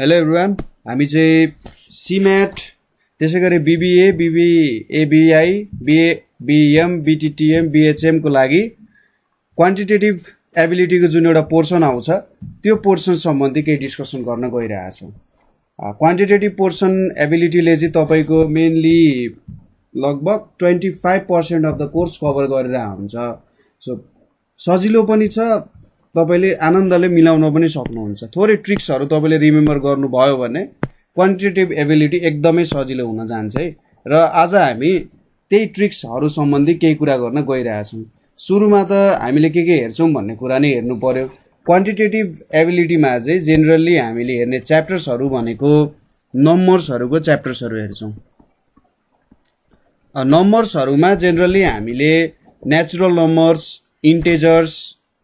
hello everyone हामी चाहिँ CMAT त्यसै गरी BBA BBA BI BA BBM BTTM बिएचएमको लागि क्वान्टिटेटिभ एबिलिटीको जुन एउटा पोर्सन आउँछ त्यो पोर्सन सम्बन्धी केही डिस्कसन गर्न गइरहेछौँ क्वान्टिटेटिभ पोर्सन एबिलिटीले चाहिँ तपाईँको मेनली लगभग twenty five percent of the course cover गरेर हुन्छ सो सजिलो पनि छ तपाईँले आनन्दले मिलाउन पनि सक्नुहुन्छ थोरै ट्रिक्सहरू तपाईँले रिमेम्बर गर्नुभयो भने क्वान्टिटेटिभ एबिलिटी एकदमै सजिलो हुन जान्छ है र आज हामी त्यही ट्रिक्सहरू सम्बन्धी केही कुरा गर्न गइरहेछौँ सुरुमा त हामीले के के हेर्छौँ भन्ने कुरा नै हेर्नु पऱ्यो क्वान्टिटेटिभ एबिलिटीमा चाहिँ जेनरल्ली हामीले हेर्ने च्याप्टर्सहरू भनेको नम्बर्सहरूको च्याप्टर्सहरू हेर्छौँ नम्बर्सहरूमा जेनरली हामीले नेचुरल नम्बर्स इन्टेजर्स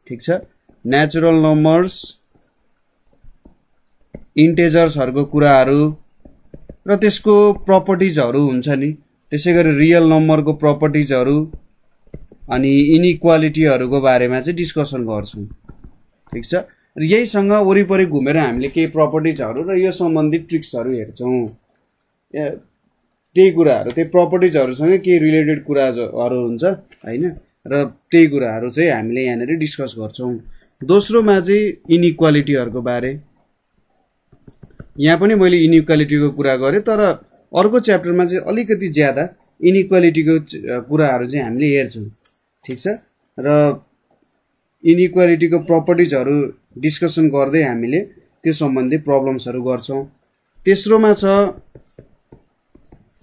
ठिक छ नेचुरल नम्बर्स इन्टेजर्सहरूको कुराहरू र त्यसको प्रपर्टिजहरू हुन्छ नि त्यसै गरी रियल नम्बरको प्रपर्टिजहरू अनि इनिक्वालिटीहरूको बारेमा चाहिँ डिस्कसन गर्छौँ ठिक छ र यहीसँग वरिपरि घुमेर हामीले केही प्रपर्टिजहरू र यो सम्बन्धित ट्रिक्सहरू हेर्छौँ त्यही कुराहरू त्यही प्रपर्टिजहरूसँग केही रिलेटेड कुराहरू हुन्छ होइन र त्यही कुराहरू चाहिँ हामीले यहाँनिर डिस्कस गर्छौँ दोस्रोमा चाहिँ इनइक्वालिटीहरूको बारे यहाँ पनि मैले इनइक्वालिटीको कुरा गरेँ तर अर्को च्याप्टरमा चाहिँ अलिकति ज्यादा इनइक्वालिटीको कुराहरू चाहिँ हामीले हेर्छौँ ठिक छ र इनइक्वालिटीको प्रपर्टिजहरू डिस्कसन गर्दै हामीले त्यो सम्बन्धी प्रब्लम्सहरू गर्छौँ तेस्रोमा छ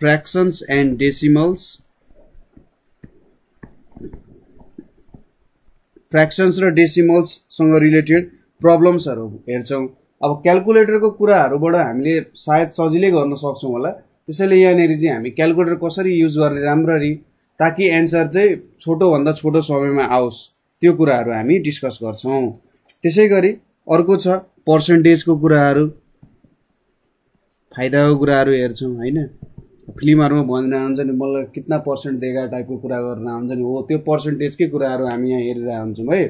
फ्रेक्सन्स एन्ड डेसिमल्स फ्रेक्सन्स र डेसिमल्ससँग रिलेटेड प्रब्लम्सहरू हेर्छौँ अब क्यालकुलेटरको कुराहरूबाट हामीले सायद सजिलै गर्न सक्छौँ होला त्यसैले यहाँनिर चाहिँ हामी क्यालकुलेटर कसरी युज गर्ने राम्ररी ताकि एन्सर चाहिँ छोटोभन्दा छोटो समयमा आओस् त्यो कुराहरू हामी डिस्कस गर्छौँ त्यसै गरी अर्को छ पर्सेन्टेजको कुराहरू फाइदाको कुराहरू हेर्छौँ होइन फिल्महरूमा भनिरहेको हुन्छ नि मलाई कितना पर्सेन्ट देगा टाइपको कुरा गरेर हुन्छ नि हो त्यो पर्सेन्टेजकै कुराहरू हामी यहाँ हेरेर हुन्छौँ है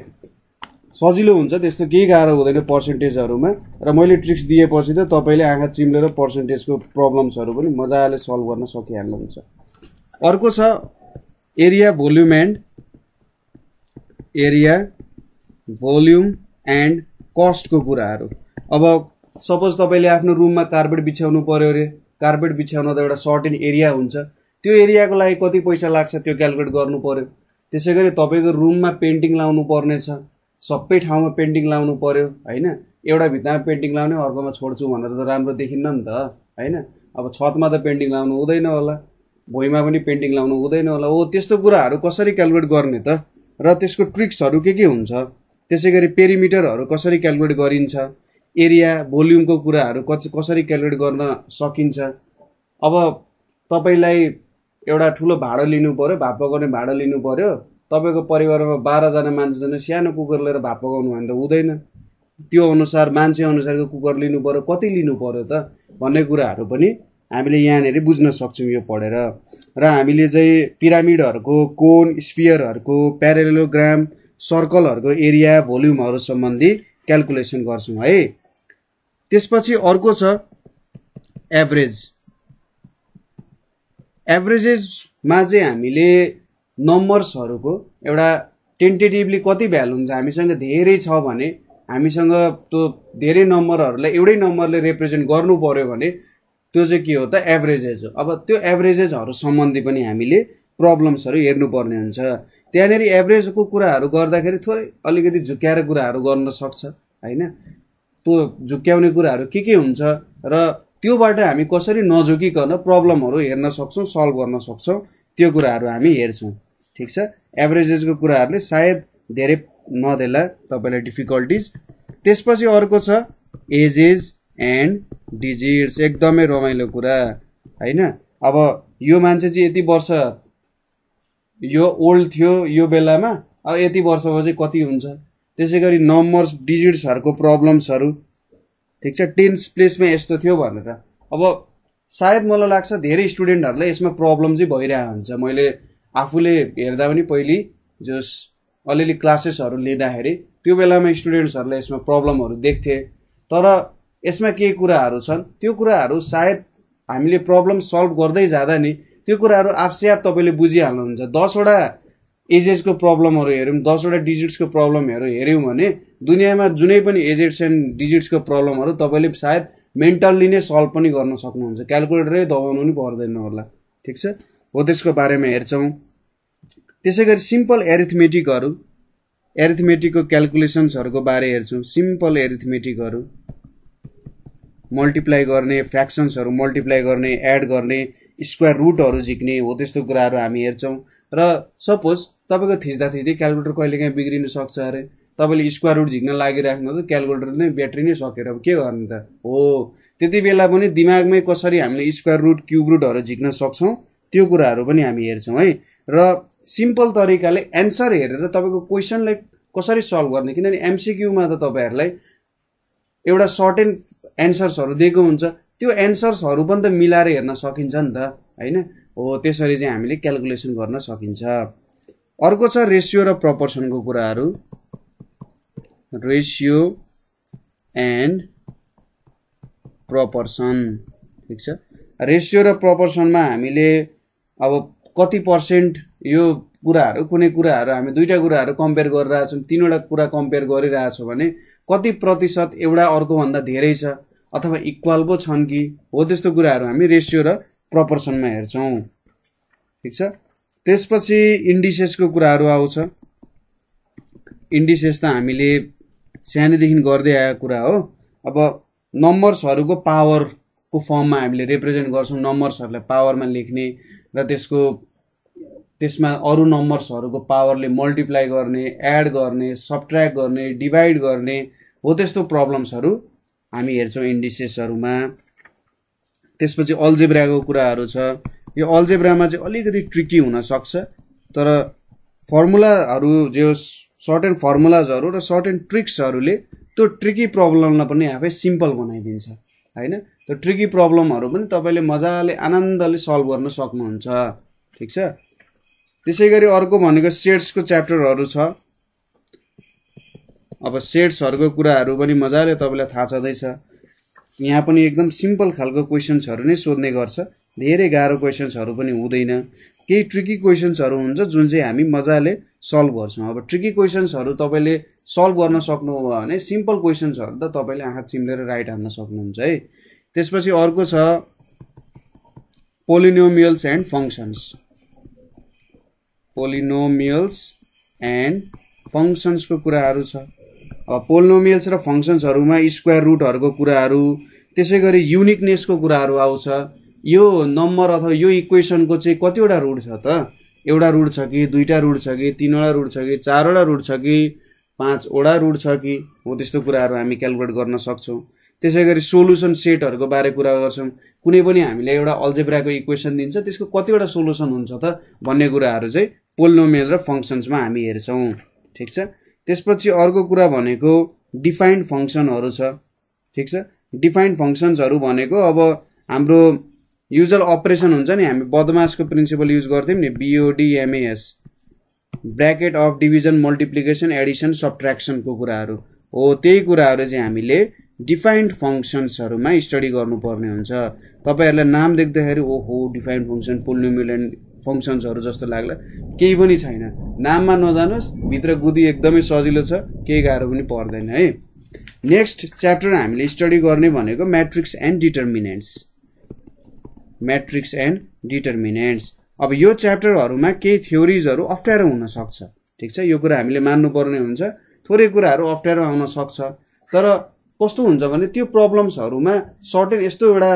सजिलो हुन्छ त्यस्तो केही गाह्रो हुँदैन पर्सेन्टेजहरूमा र मैले ट्रिक्स दिएपछि त तपाईँले आँखा चिम्लेर पर्सेन्टेजको प्रब्लम्सहरू पनि मजाले सल्भ गर्न सकिहाल्नुहुन्छ अर्को छ area volume and area volume and कस्टको कुराहरू अब सपोज तपाईँले आफ्नो रुममा कार्पेट बिछ्याउनु पऱ्यो अरे कार्पेट बिछ्याउन त एउटा सर्टेन एरिया हुन्छ त्यो एरियाको लागि कति पैसा लाग्छ त्यो क्यालकुलेट गर्नु पऱ्यो त्यसै गरी तपाईँको रुममा पेन्टिङ लाउनु पर्नेछ सबै ठाउँमा पेन्टिङ लाउनु पऱ्यो होइन एउटा भित्तामा पेन्टिङ लाउने अर्कोमा छोड्छु भनेर त राम्रो देखिन्न नि त होइन अब छतमा त पेन्टिङ लाउनु हुँदैन होला भुइँमा पनि पेन्टिङ लाउनु हुँदैन होला हो त्यस्तो कुराहरू कसरी क्यालकुलेट गर्ने त र त्यसको ट्रिक्सहरू के के हुन्छ त्यसै गरी पेरिमिटरहरू कसरी क्यालकुलेट गरिन्छ एरिया भोल्युमको कुराहरू कति कसरी क्यालकुलेट गर्न सकिन्छ अब तपाईँलाई एउटा ठुलो भाडो लिनु पऱ्यो भात पकाउने भाडो लिनु पऱ्यो तपाईँको परिवारमा बाह्रजना मान्छे छन् सानो कुकर लिएर भात पकाउनु भने त हुँदैन त्यो अनुसार मान्छे अनुसारको कुकर लिनु पऱ्यो कति लिनु पऱ्यो त भन्ने कुराहरू पनि हामीले यहाँनिर बुझ्न सक्छौँ यो पढेर र हामीले चाहिँ पिरामिडहरूको कोन स्पियरहरूको प्यारेलोग्राम सर्कलहरूको एरिया भोल्युमहरू सम्बन्धी क्यालकुलेसन गर्छौँ है त्यसपछि अर्को छ एभरेज एभरेजेसमा चाहिँ हामीले नम्बर्सहरूको एउटा टेन्टेटिभली कति भ्यालु हुन्छ हामीसँग धेरै छ भने हामीसँग त्यो धेरै नम्बरहरूलाई एउटै नम्बरले रिप्रेजेन्ट गर्नु पऱ्यो भने त्यो चाहिँ के हो त एभरेजेज हो अब त्यो एभरेजेजहरू सम्बन्धी पनि हामीले प्रब्लम्सहरू हेर्नुपर्ने हुन्छ त्यहाँनिर एभरेजको कुराहरू गर्दाखेरि थोरै अलिकति झुक्याएर कुराहरू गर्न सक्छ होइन त्यो झुक्क्याउने कुराहरू के के हुन्छ र त्योबाट हामी कसरी नझुकिकन प्रब्लमहरू हेर्न सक्छौँ सल्भ गर्न सक्छौँ त्यो कुराहरू हामी हेर्छौँ ठिक छ एभरेजेसको कुराहरूले सायद धेरै नदेला तपाईँलाई डिफिकल्टिज त्यसपछि अर्को छ एजेस एन्ड डिजिट्स एकदमै रमाइलो कुरा होइन अब यो मान्छे चाहिँ यति वर्ष यो ओल्ड थियो यो बेलामा अब यति वर्षमा चाहिँ कति हुन्छ त्यसै गरी नम्बर्स डिजिट्सहरूको प्रब्लम्सहरू ठिक छ टेन्स प्लेसमा यस्तो थियो भनेर अब सायद मलाई लाग्छ धेरै स्टुडेन्टहरूलाई यसमा प्रब्लम चाहिँ भइरहेको हुन्छ मैले आफूले हेर्दा पनि पहिले जस अलिअलि क्लासेसहरू लिँदाखेरि त्यो बेलामा स्टुडेन्ट्सहरूलाई यसमा प्रब्लमहरू देख्थेँ तर यसमा केही कुराहरू छन् त्यो कुराहरू सायद हामीले प्रब्लम सल्भ गर्दै जाँदा नि त्यो कुराहरू आफसे आफ तपाईँले बुझिहाल्नुहुन्छ दसवटा एजेसको प्रब्लमहरू हेऱ्यौँ दसवटा डिजिट्सको प्रब्लमहरू हेऱ्यौँ भने दुनियाँमा जुनै पनि एजेट्स एन्ड डिजिट्सको प्रब्लमहरू तपाईँले सायद मेन्टल्ली नै सल्भ पनि गर्न सक्नुहुन्छ क्यालकुलेटरै दबाउनु पनि पर्दैन होला ठिक छ हो त्यसको बारेमा हेर्छौँ त्यसै गरी सिम्पल एरिथमेटिकहरू एरिथमेटिकको क्यालकुलेसन्सहरूको बारे हेर्छौँ सिम्पल एरिथमेटिकहरू मल्टिप्लाई गर्ने फ्याक्सन्सहरू मल्टिप्लाई गर्ने एड गर्ने स्क्वायर रुटहरू झिक्ने हो त्यस्तो कुराहरू हामी हेर्छौँ र सपोज तपाईँको थिच्दा थिच्दै क्यालकुलेटर कहिले काहीँ बिग्रिनु सक्छ अरे तपाईँले स्क्वायर रुट झिक्न लागिराख्नु त क्यालकुलेटर नै ब्याट्री नै सकेर अब के गर्ने त हो त्यति बेला पनि दिमागमै कसरी हामीले स्क्वायर रुट क्युब रुटहरू झिक्न सक्छौँ त्यो कुराहरू पनि हामी हेर्छौँ है र सिम्पल तरिकाले एन्सर हेरेर तपाईँको क्वेसनलाई कसरी सल्भ गर्ने किनभने एमसिक्युमा त तपाईँहरूलाई एउटा सर्ट एन्ड एन्सर्सहरू दिएको हुन्छ त्यो एन्सर्सहरू पनि त मिलाएर हेर्न सकिन्छ नि त होइन हो त्यसरी चाहिँ हामीले क्यालकुलेसन गर्न सकिन्छ अर्को छ रेसियो र प्रपोर्सनको कुराहरू रेसियो एन्ड प्रपोर्सन ठिक छ रेसियो र प्रपोर्सनमा हामीले अब कति पर्सेन्ट यो कुराहरू कुनै कुराहरू हामी दुईवटा कुराहरू कम्पेयर गरिरहेछौँ तिनवटा कुरा कम्पेयर गरिरहेछौँ भने कति प्रतिशत एउटा अर्कोभन्दा धेरै छ अथवा इक्वल पो छन् कि हो त्यस्तो कुराहरू हामी रेसियो र प्रपोर्सनमा हेर्छौँ ठिक छ त्यसपछि इन्डिसेसको कुराहरू आउँछ इन्डिसेस त हामीले सानैदेखि गर्दै आएको कुरा हो अब नम्बर्सहरूको पावरको फर्ममा हामीले रिप्रेजेन्ट गर्छौँ नम्बर्सहरूलाई पावरमा लेख्ने र त्यसको त्यसमा अरू नम्बर्सहरूको पावरले मल्टिप्लाई गर्ने एड गर्ने सब्ट्र्याक्ट गर्ने डिभाइड गर्ने हो त्यस्तो प्रब्लम्सहरू हामी हेर्छौँ इन्डिसेसहरूमा त्यसपछि अल्जेब्राको कुराहरू छ यो अल्जेब्रामा चाहिँ अलिकति ट्रिकी हुनसक्छ तर फर्मुलाहरू जे होस् सर्ट एन्ड फर्मुलाजहरू र सर्ट एन्ड ट्रिक्सहरूले त्यो ट्रिकी प्रब्लमलाई पनि आफै सिम्पल बनाइदिन्छ होइन त्यो ट्रिकी प्रब्लमहरू पनि तपाईँले मजाले आनन्दले सल्भ गर्न सक्नुहुन्छ ठिक छ त्यसै गरी अर्को भनेको सेट्सको च्याप्टरहरू छ अब सेट्सहरूको कुराहरू पनि मजाले तपाईँलाई थाहा छँदैछ यहाँ पनि एकदम सिम्पल खालको क्वेसन्सहरू नै सोध्ने गर्छ धेरै गाह्रो क्वेसन्सहरू पनि हुँदैन केही ट्रिकी क्वेसन्सहरू हुन्छ जुन चाहिँ हामी मजाले सल्भ गर्छौँ अब ट्रिकी क्वेसन्सहरू तपाईँले सल्भ गर्न सक्नुभयो भने सिम्पल क्वेसन्सहरू त तपाईँले आँखा चिम्लेर राइट हान्न सक्नुहुन्छ है त्यसपछि अर्को छ polynomials and functions polynomials and फङ्सन्सको कुराहरू छ अब पोलिनोमियल्स र फङ्सन्सहरूमा स्क्वायर रुटहरूको कुराहरू त्यसै गरी युनिकनेसको कुराहरू आउँछ यो नम्बर अथवा यो इक्वेसनको चाहिँ कतिवटा रुट छ त एउटा रुट छ कि दुईवटा रुट छ कि तिनवटा रुट छ कि चारवटा रुट छ कि पाँचवटा रुट छ कि हो त्यस्तो कुराहरू हामी क्यालकुलेट गर्न सक्छौँ त्यसै गरी सोल्युसन सेटहरूको बारे कुरा गर्छौँ कुनै पनि हामीले एउटा अल्जेब्राको इक्वेसन दिन्छ त्यसको कतिवटा सोल्युसन हुन्छ त भन्ने कुराहरू चाहिँ पोलिनोमियल र फङ्सन्समा हामी हेर्छौँ ठिक छ त्यसपछि अर्को कुरा भनेको डिफाइन्ड फङ्सनहरू छ ठिक छ डिफाइन्ड फङ्सन्सहरू भनेको अब हाम्रो युजल अपरेसन हुन्छ नि हामी बदमासको प्रिन्सिपल युज गर्थ्यौँ नि BODMAS bracket of division multiplication addition को कुराहरू हो त्यही कुराहरू चाहिँ हामीले डिफाइन्ड फङ्सन्सहरूमा स्टडी गर्नुपर्ने हुन्छ तपाईँहरूलाई नाम देख्दाखेरि ओहो डिफाइन्ड फङ्सन पुल्नुमिलन फङ्सन्सहरू जस्तो लाग्ला केही पनि छैन नाममा नजानुहोस् भित्र गुदी एकदमै सजिलो छ केही गाह्रो पनि पर्दैन है नेक्स्ट च्याप्टर हामीले स्टडी गर्ने भनेको matrix and determinants matrix and determinants अब यो च्याप्टरहरूमा केही थ्योरिजहरू अप्ठ्यारो हुनसक्छ ठिक छ यो कुरा हामीले मान्नुपर्ने हुन्छ थोरै कुराहरू अप्ठ्यारो आउन सक्छ तर कस्तो हुन्छ भने त्यो प्रब्लम्सहरूमा सर्टेन यस्तो एउटा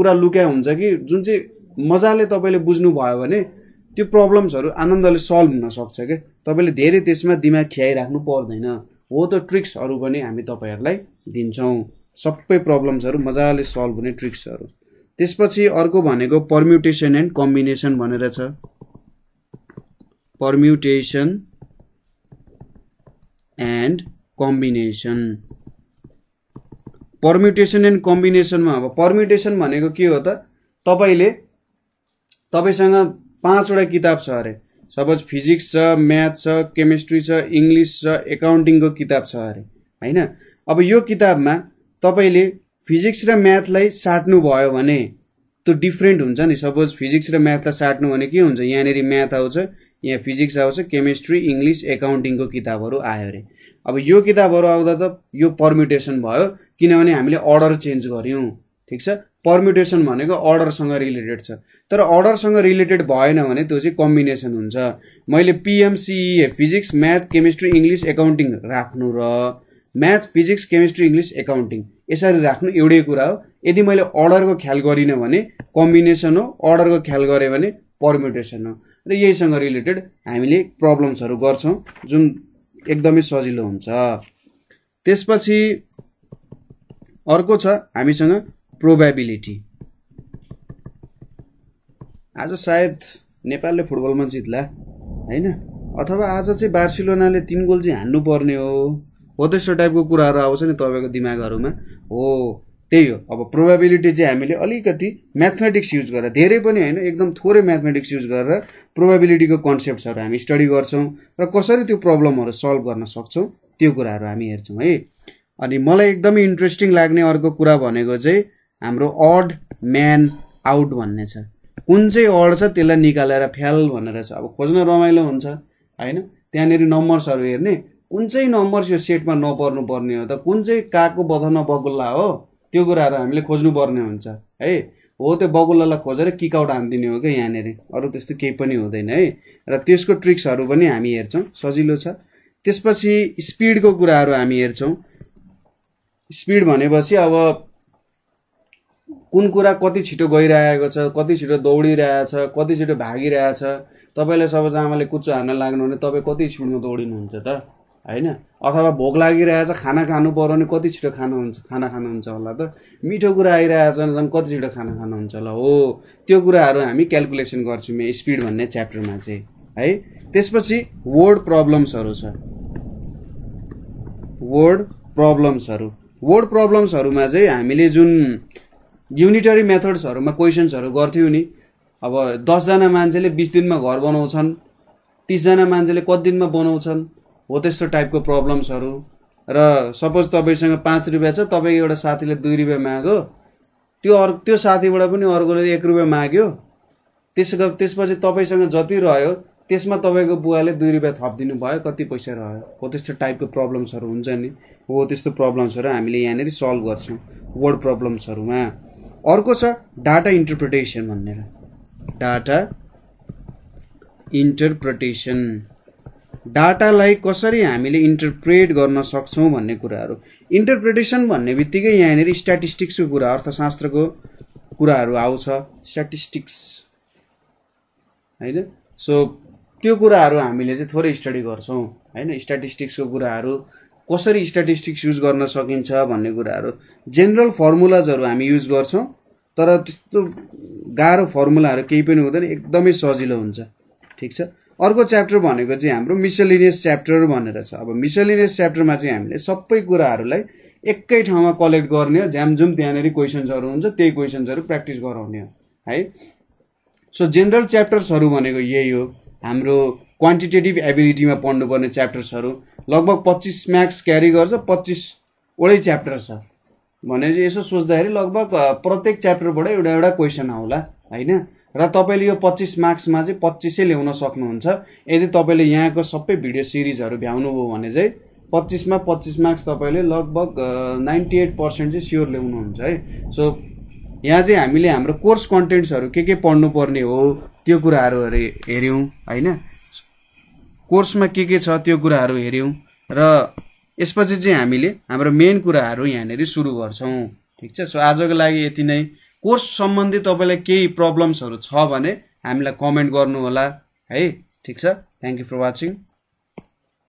कुरा लुक्या हुन्छ कि जुन चाहिँ मजाले तपाईँले बुझ्नुभयो भने त्यो प्रब्लम्सहरू आनन्दले सल्भ हुनसक्छ क्या तपाईँले धेरै त्यसमा दिमाग खियाइराख्नु पर्दैन हो त ट्रिक्सहरू पनि हामी तपाईँहरूलाई दिन्छौँ सबै प्रब्लम्सहरू मजाले सल्भ हुने ट्रिक्सहरू त्यसपछि अर्को भनेको पर्म्युटेसन एन्ड कम्बिनेसन भनेर छ permutation and combination permutation and कम्बिनेसनमा अब पर्म्युटेसन भनेको के हो त तपाईँले तपाईँसँग पाँचवटा किताब छ अरे सपोज फिजिक्स छ म्याथ छ केमिस्ट्री छ इङ्ग्लिस छ एकाउन्टिङको किताब छ अरे होइन अब यो किताबमा तपाईँले फिजिक्स र म्याथलाई भयो भने त्यो डिफ्रेन्ट हुन्छ नि सपोज फिजिक्स र म्याथलाई साट्नु भने के हुन्छ यहाँनिर म्याथ आउँछ यहाँ फिजिक्स आउँछ केमिस्ट्री इङ्ग्लिस एकाउन्टिङको किताबहरू आयो अरे अब यो किताबहरू आउँदा त यो पर्म्युटेसन भयो किनभने हामीले अर्डर चेन्ज गऱ्यौँ ठिक छ पर्म्युटेसन भनेको अर्डरसँग रिलेटेड छ तर अर्डरसँग रिलेटेड भएन भने त्यो चाहिँ कम्बिनेसन हुन्छ मैले PMCA physics math chemistry English accounting राख्नु र math physics chemistry English accounting यसरी राख्नु एउटै कुरा हो यदि मैले अर्डरको ख्याल गरिनँ भने कम्बिनेसन हो अर्डरको ख्याल गरेँ भने पर्म्युटेसन हो र यहीसँग रिलेटेड हामीले प्रब्लम्सहरू गर्छौँ जुन एकदमै सजिलो हुन्छ त्यसपछि अर्को छ हामीसँग प्रोभाबिलिटी आज सायद नेपालले फुटबलमा जित्ला होइन अथवा आज चाहिँ बार्सिलोनाले तिन गोल चाहिँ हान्नुपर्ने हो हो त्यस्तो टाइपको कुराहरू आउँछ नि तपाईँको दिमागहरूमा हो त्यही हो अब प्रोभाबिलिटी चाहिँ हामीले अलिकति म्याथमेटिक्स युज गरेर धेरै पनि होइन एकदम थोरै म्याथमेटिक्स युज गरेर प्रोभाबिलिटीको कन्सेप्ट्सहरू हामी स्टडी गर्छौँ र कसरी त्यो प्रब्लमहरू सल्भ गर्न सक्छौँ त्यो कुराहरू हामी हेर्छौँ है अनि मलाई एकदमै इन्ट्रेस्टिङ लाग्ने अर्को कुरा भनेको चाहिँ हाम्रो अड म्यान आउट भन्ने छ कुन चाहिँ अड छ त्यसलाई निकालेर फ्याल भनेर छ अब खोज्न रमाइलो हुन्छ होइन त्यहाँनिर नम्बर्सहरू हेर्ने कुन चाहिँ नम्बर्स यो सेटमा नपर्नु पर्ने हो त कुन चाहिँ काको बधन बगुल्ला हो त्यो कुराहरू हामीले खोज्नुपर्ने हुन्छ है हो त्यो बगुल्लालाई खोजेर किक आउट हानिदिने हो क्या यहाँनिर अरू त्यस्तो केही पनि हुँदैन है र त्यसको ट्रिक्सहरू पनि हामी हेर्छौँ सजिलो छ त्यसपछि स्पिडको कुराहरू हामी हेर्छौँ स्पिड भनेपछि अब कुन कुरा कति छिटो गइरहेको छ कति छिटो दौडिरहेछ कति छिटो भागिरहेछ तपाईँलाई सबैजनाले कुच्चो हान्न लाग्नु भने तपाईँ कति स्पिडमा दौडिनुहुन्छ त होइन अथवा भोक लागिरहेछ खाना खानु पऱ्यो भने कति छिटो खानुहुन्छ खाना खानुहुन्छ होला त मिठो कुरा आइरहेछ भने झन् कति छिटो खाना खानुहुन्छ होला हो त्यो कुराहरू हामी क्यालकुलेसन गर्छौँ यहाँ स्पिड भन्ने च्याप्टरमा चाहिँ है त्यसपछि वर्ड प्रब्लम्सहरू छ वर्ड प्रब्लम्सहरू वर्ड प्रब्लम्सहरूमा चाहिँ हामीले जुन युनिटरी मेथड्सहरूमा क्वेसन्सहरू गर्थ्यौँ नि अब दसजना मान्छेले बिस दिनमा घर बनाउँछन् तिसजना मान्छेले कति दिनमा बनाउँछन् हो त्यस्तो टाइपको प्रब्लम्सहरू र सपोज तपाईँसँग पाँच रुपियाँ छ तपाईँको एउटा साथीले दुई रुपियाँ माग्यो त्यो अर्को त्यो साथीबाट पनि अर्कोले एक रुपियाँ माग्यो त्यसको त्यसपछि तपाईँसँग जति रह्यो त्यसमा तपाईँको बुवाले दुई रुपियाँ थपिदिनु भयो कति पैसा रह्यो हो त्यस्तो टाइपको प्रब्लम्सहरू हुन्छ नि हो त्यस्तो प्रब्लम्सहरू हामीले यहाँनिर सल्भ गर्छौँ वर्ड प्रब्लम्सहरूमा अर्को छ डाटा इन्टरप्रिटेसन भनेर डाटा इन्टरप्रिटेसन डाटालाई कसरी हामीले इन्टरप्रेट गर्न सक्छौँ भन्ने कुराहरू इन्टरप्रिटेसन भन्ने बित्तिकै यहाँनिर स्ट्याटिस्टिक्सको कुरा अर्थशास्त्रको कुराहरू आउँछ स्ट्याटिस्टिक्स होइन सो त्यो कुराहरू हामीले चाहिँ थोरै स्टडी गर्छौँ होइन स्ट्याटिस्टिक्सको कुराहरू कसरी स्ट्याटिस्टिक्स युज गर्न सकिन्छ भन्ने कुराहरू जेनरल फर्मुलाजहरू हामी युज गर्छौँ तर त्यस्तो गाह्रो फर्मुलाहरू केही पनि हुँदैन एकदमै सजिलो हुन्छ ठिक छ अर्को च्याप्टर भनेको चाहिँ हाम्रो मिसलिनियस च्याप्टर भनेर छ अब मिसलिनियस च्याप्टरमा चाहिँ हामीले सबै कुराहरूलाई एकै ठाउँमा कलेक्ट गर्ने हो झ्यामझुम त्यहाँनिर क्वेसन्सहरू हुन्छ त्यही क्वेसन्सहरू प्र्याक्टिस गराउने हो है सो जेनरल च्याप्टर्सहरू भनेको यही हो हाम्रो क्वान्टिटेटिभ एबिलिटीमा पढ्नुपर्ने च्याप्टर्सहरू लगभग पच्चिस म्याक्स क्यारी गर्छ पच्चिसवटै च्याप्टर छ भने यसो सोच्दाखेरि लगभग प्रत्येक च्याप्टरबाट एउटा एउटा क्वेसन आउला होइन र तपाईँले यो पच्चिस मार्क्समा चाहिँ पच्चिसै ल्याउन सक्नुहुन्छ यदि तपाईँले यहाँको सबै भिडियो सिरिजहरू भ्याउनुभयो भने चाहिँ पच्चिसमा पच्चिस मार्क्स तपाईँले लगभग नाइन्टी एट पर्सेन्ट चाहिँ स्योर ल्याउनुहुन्छ है सो यहाँ चाहिँ हामीले हाम्रो कोर्स कन्टेन्ट्सहरू के के पढ्नुपर्ने हो त्यो कुराहरू हेऱ्यौँ होइन कोर्समा के के छ त्यो कुराहरू हेऱ्यौँ र यसपछि चाहिँ हामीले हाम्रो मेन कुराहरू यहाँनिर सुरु गर्छौँ ठिक छ सो आजको लागि यति नै कोर्स सम्बन्धी तपाईँलाई केही प्रब्लम्सहरू छ भने हामीलाई कमेन्ट गर्नुहोला है ठिक छ थ्याङ्क यू फर वाचिङ